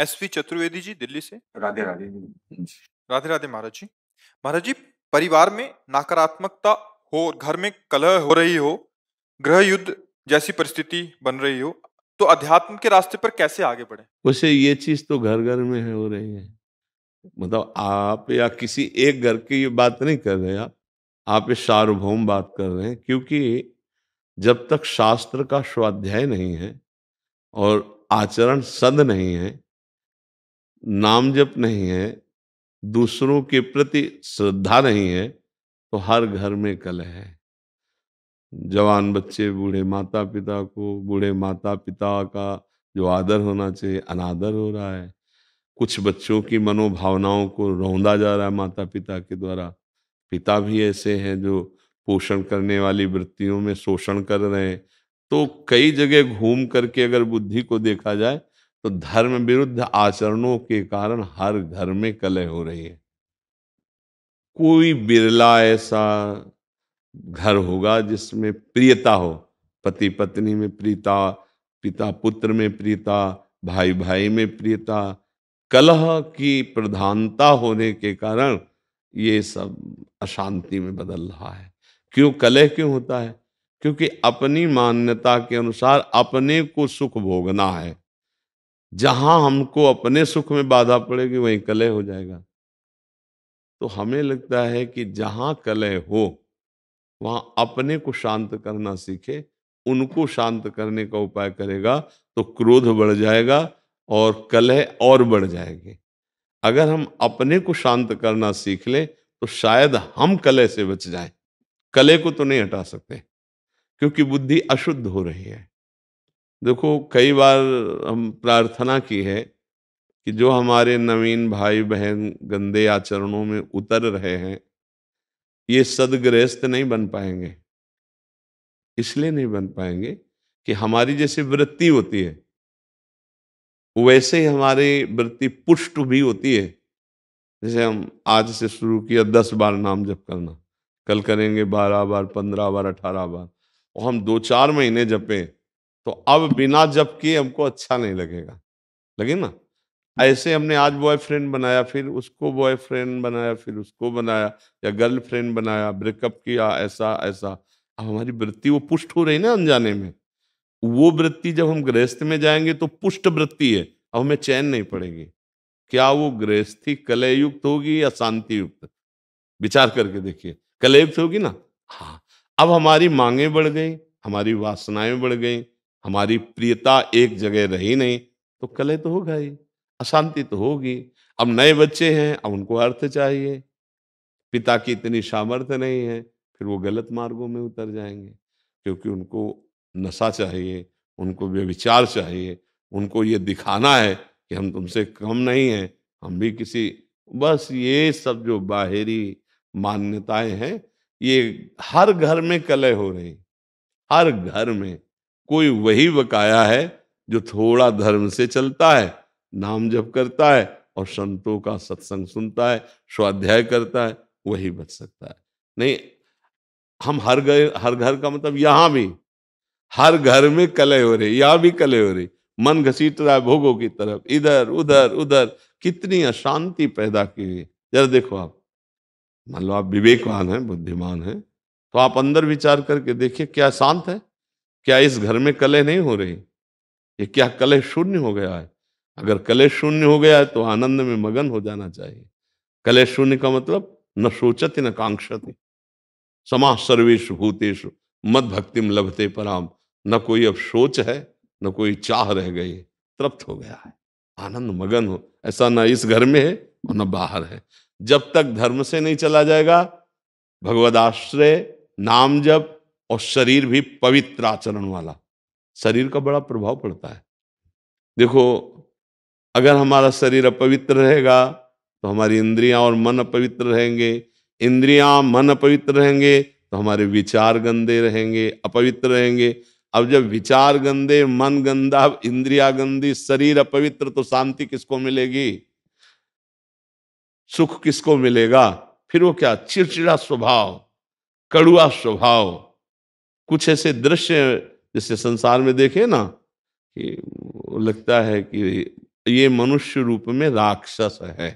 S P Chaturvedi ji Delhi से राधे राधे राधे राधे महाराज जी महाराज जी परिवार में नकारात्मकता हो घर में कलह हो रही हो ग्रह युद्ध जैसी परिस्थिति बन रही हो तो अध्यात्म के रास्ते पर कैसे आगे बढ़े वैसे ये चीज तो घर घर में है हो रही है मतलब आप या किसी एक घर की ये बात नहीं कर रहे आप आप ये सार्वभौम बात कर रहे हैं क्योंकि जब तक शास्त्र का स्वाध्याय नहीं है और आचरण सद नहीं है नाम जप नहीं है दूसरों के प्रति श्रद्धा नहीं है तो हर घर में कलह है जवान बच्चे बूढ़े माता पिता को बूढ़े माता पिता का जो आदर होना चाहिए अनादर हो रहा है कुछ बच्चों की मनोभावनाओं को रौंदा जा रहा है माता पिता के द्वारा पिता भी ऐसे हैं जो पोषण करने वाली वृत्तियों में शोषण कर रहे हैं तो कई जगह घूम करके अगर बुद्धि को देखा जाए तो धर्म विरुद्ध आचरणों के कारण हर घर में कलह हो रही है कोई बिरला ऐसा घर होगा जिसमें प्रियता हो पति पत्नी में प्रियता पिता पुत्र में प्रियता भाई भाई में प्रियता कलह की प्रधानता होने के कारण ये सब अशांति में बदल रहा है क्यों कलह क्यों होता है क्योंकि अपनी मान्यता के अनुसार अपने को सुख भोगना है जहां हमको अपने सुख में बाधा पड़ेगी वहीं कलय हो जाएगा तो हमें लगता है कि जहां कलह हो वहां अपने को शांत करना सीखे उनको शांत करने का उपाय करेगा तो क्रोध बढ़ जाएगा और कलह और बढ़ जाएगी अगर हम अपने को शांत करना सीख लें तो शायद हम कलह से बच जाएं कलह को तो नहीं हटा सकते क्योंकि बुद्धि अशुद्ध हो रही है देखो कई बार हम प्रार्थना की है कि जो हमारे नवीन भाई बहन गंदे आचरणों में उतर रहे हैं ये सदगृहस्थ नहीं बन पाएंगे इसलिए नहीं बन पाएंगे कि हमारी जैसी वृत्ति होती है वैसे ही हमारी वृत्ति पुष्ट भी होती है जैसे हम आज से शुरू किया दस बार नाम जप करना कल करेंगे बारह बार पंद्रह बार अठारह बार और हम दो चार महीने जपें तो अब बिना जब किए हमको अच्छा नहीं लगेगा लगे ना ऐसे हमने आज बॉयफ्रेंड बनाया फिर उसको बॉयफ्रेंड बनाया फिर उसको बनाया या गर्लफ्रेंड बनाया ब्रेकअप किया ऐसा ऐसा अब हमारी वृत्ति वो पुष्ट हो रही ना अनजाने में वो वृत्ति जब हम गृहस्थ में जाएंगे तो पुष्ट वृत्ति है अब हमें चैन नहीं पड़ेगी क्या वो गृहस्थी कलयुक्त होगी या शांति युक्त विचार करके देखिए कलयुक्त होगी ना हाँ अब हमारी मांगे बढ़ गई हमारी वासनाएं बढ़ गई हमारी प्रियता एक जगह रही नहीं तो कले तो होगा ही अशांति तो होगी अब नए बच्चे हैं अब उनको अर्थ चाहिए पिता की इतनी सामर्थ्य नहीं है फिर वो गलत मार्गों में उतर जाएंगे क्योंकि उनको नशा चाहिए उनको व्यविचार चाहिए उनको ये दिखाना है कि हम तुमसे कम नहीं हैं हम भी किसी बस ये सब जो बाहरी मान्यताएं हैं ये हर घर में कलह हो रही हर घर में कोई वही बकाया है जो थोड़ा धर्म से चलता है नाम जप करता है और संतों का सत्संग सुनता है स्वाध्याय करता है वही बच सकता है नहीं हम हर घर हर घर का मतलब यहां भी हर घर में कले हो रही यहां भी कले हो रही मन घसीट रहा है भोगों की तरफ इधर उधर उधर कितनी अशांति पैदा की हुई जरा देखो आप मान लो आप विवेकवान हैं बुद्धिमान हैं तो आप अंदर विचार करके देखिए क्या शांत है क्या इस घर में कले नहीं हो रही ये क्या कले शून्य हो गया है अगर कले शून्य हो गया है तो आनंद में मगन हो जाना चाहिए कले शून्य का मतलब न सोचत न कांक्षति समाज सर्वेश भूतेश मद भक्तिम लभते पराम न कोई अब सोच है न कोई चाह रह गई तृप्त हो गया है आनंद मगन हो ऐसा ना इस घर में है और न बाहर है जब तक धर्म से नहीं चला जाएगा भगवदाश्रय नाम जब और शरीर भी पवित्र आचरण वाला शरीर का बड़ा प्रभाव पड़ता है देखो अगर हमारा शरीर अपवित्र रहेगा तो हमारी इंद्रियां और मन अपवित्र रहेंगे इंद्रियां मन अपवित्र रहेंगे तो हमारे विचार गंदे रहेंगे अपवित्र रहेंगे अब जब विचार गंदे मन गंदा इंद्रिया गंदी शरीर अपवित्र तो शांति किसको मिलेगी सुख किसको मिलेगा फिर वो क्या चिड़चिड़ा स्वभाव कड़ुआ स्वभाव कुछ ऐसे दृश्य जैसे संसार में देखे ना कि लगता है कि ये मनुष्य रूप में राक्षस है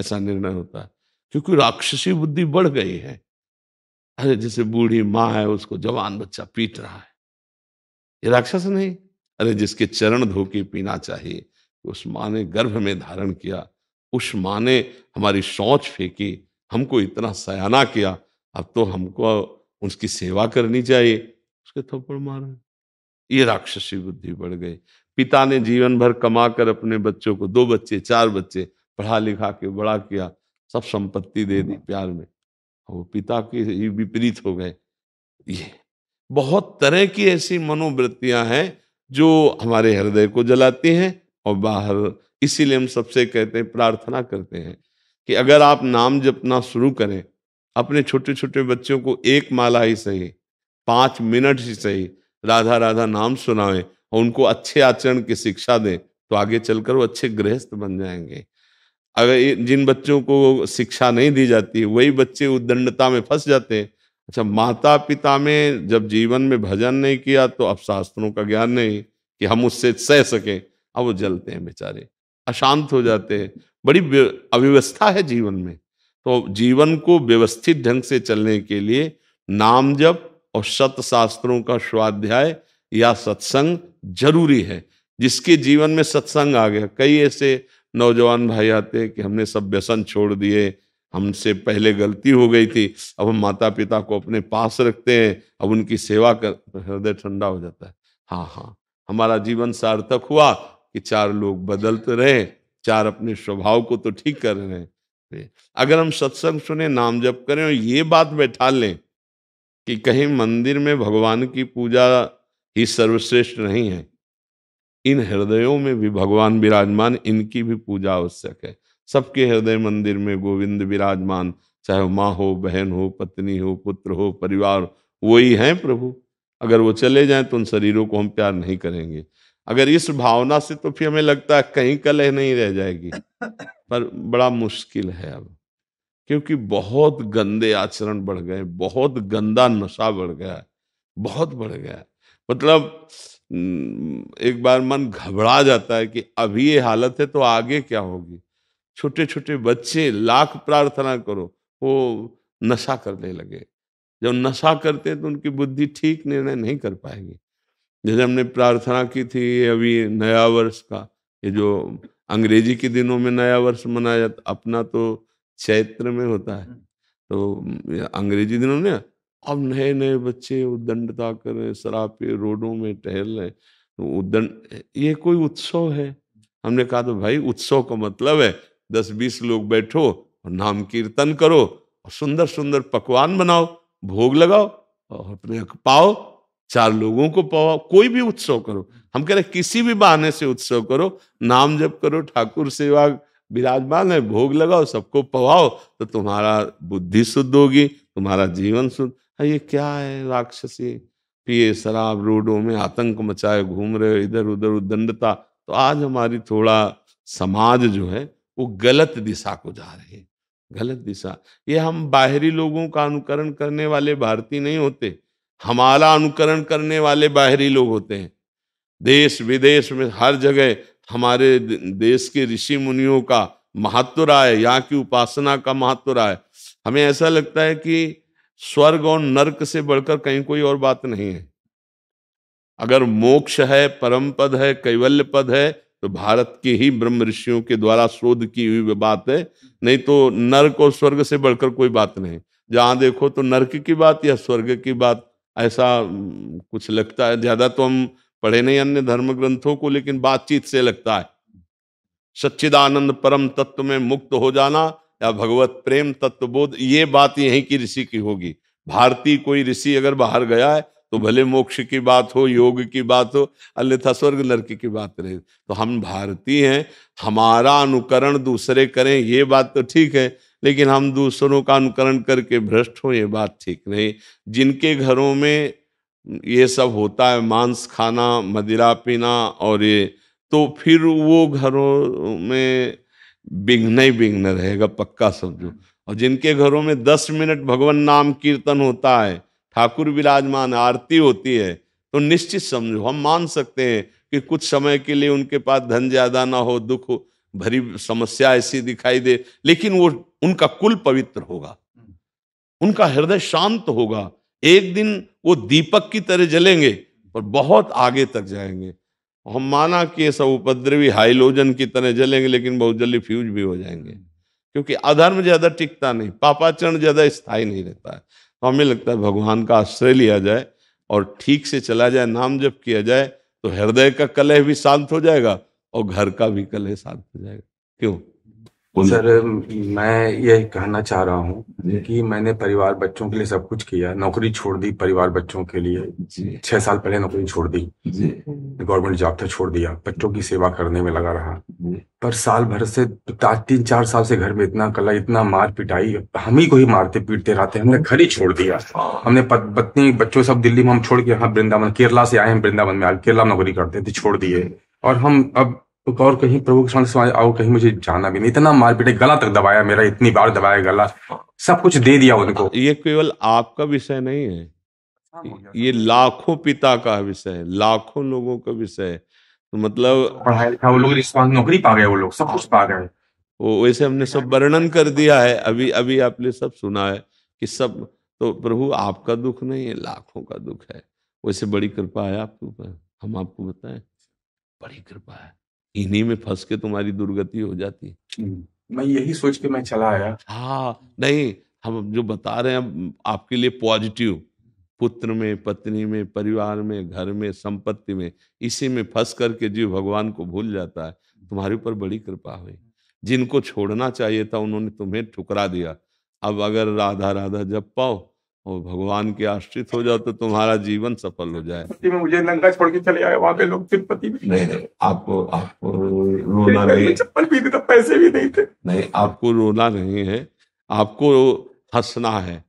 ऐसा निर्णय होता है क्योंकि राक्षसी बुद्धि बढ़ गई है अरे जैसे बूढ़ी माँ है उसको जवान बच्चा पीट रहा है ये राक्षस नहीं अरे जिसके चरण धो के पीना चाहिए उस माँ ने गर्भ में धारण किया उस माँ ने हमारी सोच फेंकी हमको इतना सयाना किया अब तो हमको उसकी सेवा करनी चाहिए उसके थप्पड़ मारा ये राक्षसी बुद्धि बढ़ गई पिता ने जीवन भर कमा कर अपने बच्चों को दो बच्चे चार बच्चे पढ़ा लिखा के बड़ा किया सब संपत्ति दे दी प्यार में वो पिता के ही विपरीत हो गए ये बहुत तरह की ऐसी मनोवृत्तियां हैं जो हमारे हृदय को जलाती हैं और बाहर इसीलिए हम सबसे कहते हैं प्रार्थना करते हैं कि अगर आप नाम जपना शुरू करें अपने छोटे छोटे बच्चों को एक माला ही सही पांच मिनट ही सही राधा राधा नाम सुनाएं और उनको अच्छे आचरण की शिक्षा दें तो आगे चलकर वो अच्छे गृहस्थ बन जाएंगे अगर जिन बच्चों को शिक्षा नहीं दी जाती वही बच्चे उद्दंडता में फंस जाते हैं अच्छा माता पिता में जब जीवन में भजन नहीं किया तो अब शास्त्रों का ज्ञान नहीं कि हम उससे सह सकें अब वो जलते हैं बेचारे अशांत हो जाते हैं बड़ी अव्यवस्था है जीवन में तो जीवन को व्यवस्थित ढंग से चलने के लिए नाम जप और सत शास्त्रों का स्वाध्याय या सत्संग जरूरी है जिसके जीवन में सत्संग आ गया कई ऐसे नौजवान भाई आते हैं कि हमने सब व्यसन छोड़ दिए हमसे पहले गलती हो गई थी अब हम माता पिता को अपने पास रखते हैं अब उनकी सेवा कर हृदय ठंडा हो जाता है हाँ हाँ हमारा जीवन सार्थक हुआ कि चार लोग बदलते रहे चार अपने स्वभाव को तो ठीक कर रहे हैं सकते अगर हम सत्संग सुने नाम जप करें और ये बात बैठा लें कि कहीं मंदिर में भगवान की पूजा ही सर्वश्रेष्ठ नहीं है इन हृदयों में भी भगवान विराजमान इनकी भी पूजा आवश्यक है सबके हृदय मंदिर में गोविंद विराजमान चाहे माँ हो बहन हो पत्नी हो पुत्र हो परिवार वही हैं प्रभु अगर वो चले जाएं तो उन शरीरों को हम प्यार नहीं करेंगे अगर इस भावना से तो फिर हमें लगता है कहीं कलह नहीं रह जाएगी पर बड़ा मुश्किल है अब क्योंकि बहुत गंदे आचरण बढ़ गए बहुत गंदा नशा बढ़ गया बहुत बढ़ गया मतलब एक बार मन घबरा जाता है कि अभी ये हालत है तो आगे क्या होगी छोटे छोटे बच्चे लाख प्रार्थना करो वो नशा करने लगे जब नशा करते हैं तो उनकी बुद्धि ठीक निर्णय नहीं कर पाएगी जैसे हमने प्रार्थना की थी अभी नया वर्ष का ये जो अंग्रेजी के दिनों में नया वर्ष मनाया जाता अपना तो चैत्र में होता है हम्म। तो अंग्रेजी दिनों में अब नए नए बच्चे उद्दंडता कर रहे शराब पे रोडों में टहल रहे तो उद्दंड ये कोई उत्सव है हमने कहा तो भाई उत्सव का मतलब है दस बीस लोग बैठो और नाम कीर्तन करो और सुंदर सुंदर पकवान बनाओ भोग लगाओ और अपने पाओ चार लोगों को पवा कोई भी उत्सव करो हम कह रहे किसी भी बहाने से उत्सव करो नाम जप करो ठाकुर सेवा विराजमान है भोग लगाओ सबको पवाओ तो तुम्हारा बुद्धि शुद्ध होगी तुम्हारा जीवन शुद्ध हाँ, ये क्या है राक्षसी पिए शराब रोडों में आतंक मचाए घूम रहे हो इधर उधर उदंडता तो आज हमारी थोड़ा समाज जो है वो गलत दिशा को जा रहे गलत दिशा ये हम बाहरी लोगों का अनुकरण करने वाले भारतीय नहीं होते हमारा अनुकरण करने वाले बाहरी लोग होते हैं देश विदेश में हर जगह हमारे देश के ऋषि मुनियों का महत्व रहा है यहाँ की उपासना का महत्व रहा है हमें ऐसा लगता है कि स्वर्ग और नरक से बढ़कर कहीं कोई और बात नहीं है अगर मोक्ष है परम पद है कैवल्य पद है तो भारत के ही ब्रह्म ऋषियों के द्वारा शोध की हुई बात है नहीं तो नर्क और स्वर्ग से बढ़कर कोई बात नहीं जहां देखो तो नर्क की बात या स्वर्ग की बात ऐसा कुछ लगता है ज़्यादा तो हम पढ़े नहीं अन्य धर्म ग्रंथों को लेकिन बातचीत से लगता है सच्चिदानंद परम तत्व में मुक्त हो जाना या भगवत प्रेम तत्व बोध ये बात यहीं की ऋषि की होगी भारतीय कोई ऋषि अगर बाहर गया है तो भले मोक्ष की बात हो योग की बात हो अन्यथा स्वर्ग नरक की बात रहे तो हम भारतीय हैं हमारा अनुकरण दूसरे करें ये बात तो ठीक है लेकिन हम दूसरों का अनुकरण करके भ्रष्ट हो ये बात ठीक नहीं जिनके घरों में ये सब होता है मांस खाना मदिरा पीना और ये तो फिर वो घरों में बिघना ही विघ्न रहेगा पक्का समझो और जिनके घरों में दस मिनट भगवान नाम कीर्तन होता है ठाकुर विराजमान आरती होती है तो निश्चित समझो हम मान सकते हैं कि कुछ समय के लिए उनके पास धन ज्यादा ना हो दुख हो भरी समस्या ऐसी दिखाई दे लेकिन वो उनका कुल पवित्र होगा हम्म। उनका हृदय शांत होगा एक दिन वो दीपक की तरह जलेंगे और बहुत आगे तक जाएंगे हम माना कि ये सब उपद्रवी हाइलोजन की तरह जलेंगे लेकिन बहुत जल्दी फ्यूज भी हो जाएंगे हम्म। क्योंकि अधर्म ज़्यादा टिकता नहीं पापाचरण ज़्यादा स्थायी नहीं रहता है तो हमें लगता है भगवान का आश्रय लिया जाए और ठीक से चला जाए नाम जब किया जाए तो हृदय का कलह भी शांत हो जाएगा और घर का भी कलह शांत हो जाएगा क्यों सर मैं ये कहना चाह रहा हूँ कि मैंने परिवार बच्चों के लिए सब कुछ किया नौकरी छोड़ दी परिवार बच्चों के लिए छह साल पहले नौकरी छोड़ दी गवर्नमेंट जॉब था तो छोड़ दिया बच्चों की सेवा करने में लगा रहा पर साल भर से तीन चार साल से घर में इतना कला इतना मार पिटाई हम ही को ही मारते पीटते रहते हमने घर ही छोड़ दिया हमने पत्नी बच्चों सब दिल्ली में हम छोड़ के यहाँ वृंदावन केरला से आए हम वृंदावन में आए केरला नौकरी करते थे छोड़ दिए और हम अब तो, तो और कहीं प्रभु के समाज आओ कहीं मुझे जाना भी नहीं इतना मार पीटे गला तक दबाया मेरा इतनी बार दबाया गला सब कुछ दे दिया उनको ये केवल आपका विषय नहीं है हाँ, ये लाखों पिता का विषय है लाखों लोगों का विषय है तो मतलब तो पढ़ाई लिखा वो लोग नौकरी पा गए वो लोग सब कुछ पा गए वो वैसे हमने सब वर्णन कर दिया है अभी अभी आपने सब सुना है कि सब तो प्रभु आपका दुख नहीं है लाखों का दुख है वैसे बड़ी कृपा है आपके ऊपर हम आपको बताएं बड़ी कृपा है इन्हीं में फंस के तुम्हारी दुर्गति हो जाती है हम्म। मैं यही सोच के मैं चला आया हाँ नहीं हम जो बता रहे हैं आपके लिए पॉजिटिव पुत्र में पत्नी में परिवार में घर में संपत्ति में इसी में फंस करके जीव भगवान को भूल जाता है तुम्हारे ऊपर बड़ी कृपा हुई जिनको छोड़ना चाहिए था उन्होंने तुम्हें ठुकरा दिया अब अगर राधा राधा जब पाओ और भगवान के आश्रित हो जाओ तो तुम्हारा जीवन सफल हो जाए में मुझे लंका छोड़ के चले आए वहाँ पे लोग तिरुपति में नहीं नहीं आपको आपको रोना नहीं चप्पल भी नहीं था तो पैसे भी नहीं थे नहीं आपको रोना नहीं है आपको हंसना है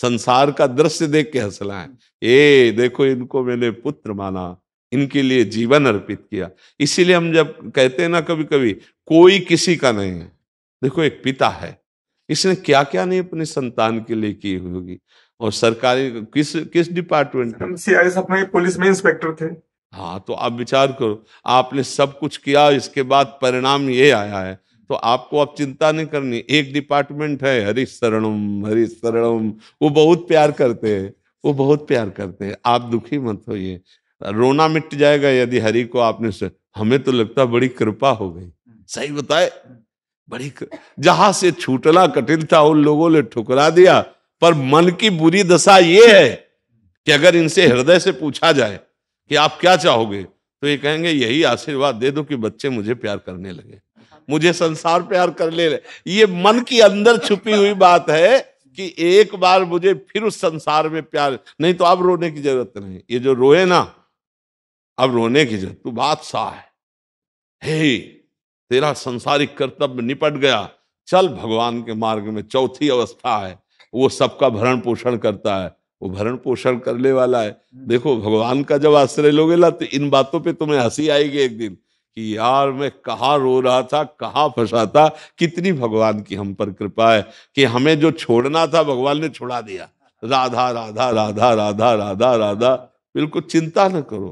संसार का दृश्य देख के हंसना है ए देखो इनको मैंने पुत्र माना इनके लिए जीवन अर्पित किया इसीलिए हम जब कहते हैं ना कभी कभी कोई किसी का नहीं है देखो एक पिता है इसने क्या क्या नहीं अपने संतान के लिए की होगी और सरकारी किस किस डिपार्टमेंट में पुलिस में इंस्पेक्टर थे हाँ तो आप विचार करो आपने सब कुछ किया इसके बाद परिणाम ये आया है तो आपको अब आप चिंता नहीं करनी एक डिपार्टमेंट है हरी शरणम हरी शरणम वो बहुत प्यार करते हैं वो बहुत प्यार करते हैं आप दुखी मत होइए रोना मिट जाएगा यदि हरि को आपने से हमें तो लगता बड़ी कृपा हो गई सही बताए बड़ी जहां से छूटना कठिन था उन लोगों ने ठुकरा दिया पर मन की बुरी दशा ये है कि अगर इनसे हृदय से पूछा जाए कि आप क्या चाहोगे तो ये कहेंगे यही आशीर्वाद दे दो कि बच्चे मुझे प्यार करने लगे मुझे संसार प्यार कर ले ये मन की अंदर छुपी हुई बात है कि एक बार मुझे फिर उस संसार में प्यार नहीं तो अब रोने की जरूरत नहीं ये जो रोए ना अब रोने की जरूरत तू बादशाह है हे तेरा संसारिक कर्तव्य निपट गया चल भगवान के मार्ग में चौथी अवस्था है वो सबका भरण पोषण करता है वो भरण पोषण करने वाला है देखो भगवान का जब आश्रय लोगे ना तो इन बातों पे तुम्हें हंसी आएगी एक दिन कि यार मैं कहाँ रो रहा था कहाँ फंसा था कितनी भगवान की हम पर कृपा है कि हमें जो छोड़ना था भगवान ने छोड़ा दिया राधा राधा राधा राधा राधा राधा बिल्कुल चिंता न करो